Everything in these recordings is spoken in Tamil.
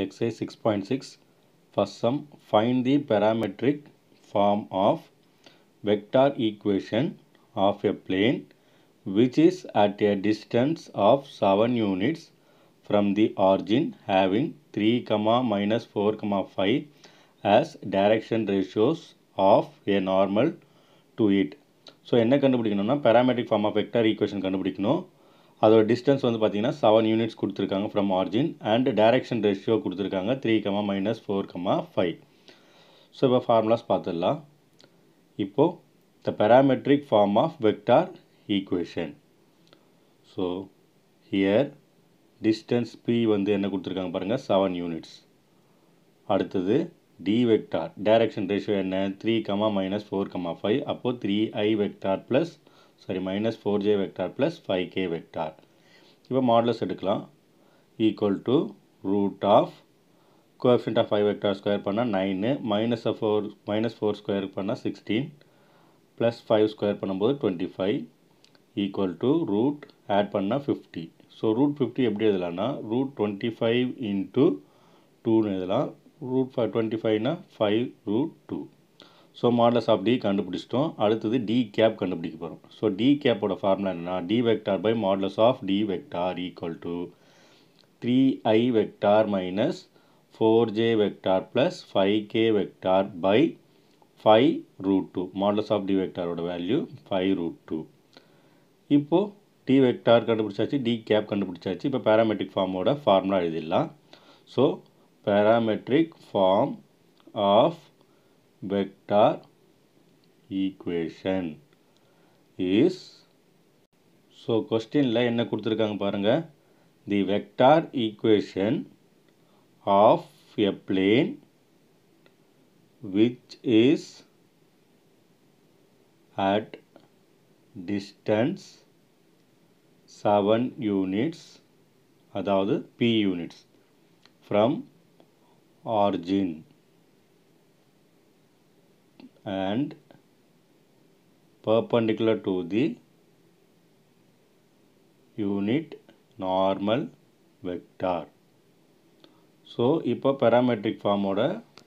Exercise 6.6. First sum, find the parametric form of vector equation of a plane which is at a distance of 7 units from the origin having 3, comma minus 4, comma 5 as direction ratios of a normal to it. So, enna கண்டுபிடிக்கணும்னா parametric form of vector equation கண்டுபிடிக்கணும் அதோட டிஸ்டன்ஸ் வந்து பார்த்தீங்கன்னா செவன் யூனிட்ஸ் கொடுத்துருக்காங்க from origin and direction ratio கொடுத்துருக்காங்க three comma minus four comma five so இப்போ ஃபார்முலாஸ் பார்த்துடலாம் இப்போது the parametric form of vector equation so here distance p வந்து என்ன கொடுத்துருக்காங்க பாருங்கள் செவன் யூனிட்ஸ் அடுத்தது டி வெக்டார் டைரக்ஷன் ரேஷியோ என்ன three comma minus four comma five அப்போது three i vector plus sorry minus four j vector plus five k vector இப்போ மாடலஸ் எடுக்கலாம் equal to root of coefficient of five vector square பண்ணால் nine minus four minus four square பண்ணால் சிக்ஸ்டீன் ப்ளஸ் ஃபைவ் ஸ்கொயர் பண்ணும்போது twenty five equal to root add பண்ணால் ஃபிஃப்டி ஸோ ரூட் ஃபிஃப்டி எப்படி எழுதலாம்னா ரூட் டுவெண்ட்டி ஃபைவ் இன்ட்டு டூன்னு எழுதலாம் ரூட் ஃபை டுவெண்ட்டி ஃபைவ்னா five root two so modulus of d கண்டுபிடிச்சிட்டோம் அடுத்தது டி கேப் கண்டுபிடிக்க போகிறோம் ஸோ டி கேப்போட ஃபார்முலா என்னென்னா d vector by modulus of d vector equal to three i vector minus four j vector plus five k vector by five root two modulus of d வெக்டாரோட வேல்யூ ஃபைவ் ரூட் டூ இப்போது டி வெக்டார் கண்டுபிடிச்சாச்சு டி கேப் கண்டுபிடிச்சாச்சு இப்போ பேராமெட்ரிக் ஃபார்மோட ஃபார்முலா எழுதிடலாம் so parametric form of vector equation is so கொஸ்டினில் என்ன கொடுத்துருக்காங்க பாருங்கள் the vector equation of a plane which is at distance seven units அதாவது p units from origin and perpendicular to the unit normal vector. So இப்போ பேராமெட்ரிக் ஃபார்மோட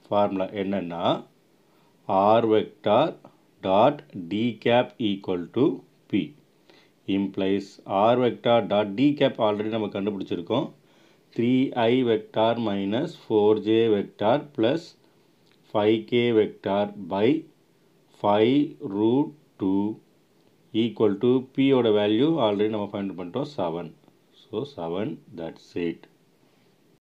ஃபார்முலா என்னென்னா r vector dot d cap equal to p implies r vector dot d cap already நம்ம கண்டுபிடிச்சிருக்கோம் three i vector minus four j vector plus 5 k vector by 5 root 2 equal to p ஓட வேல்யூ ஆல்ரெடி நம்ம ஃபைண்ட் பண்ணிட்டோம் seven so seven that's it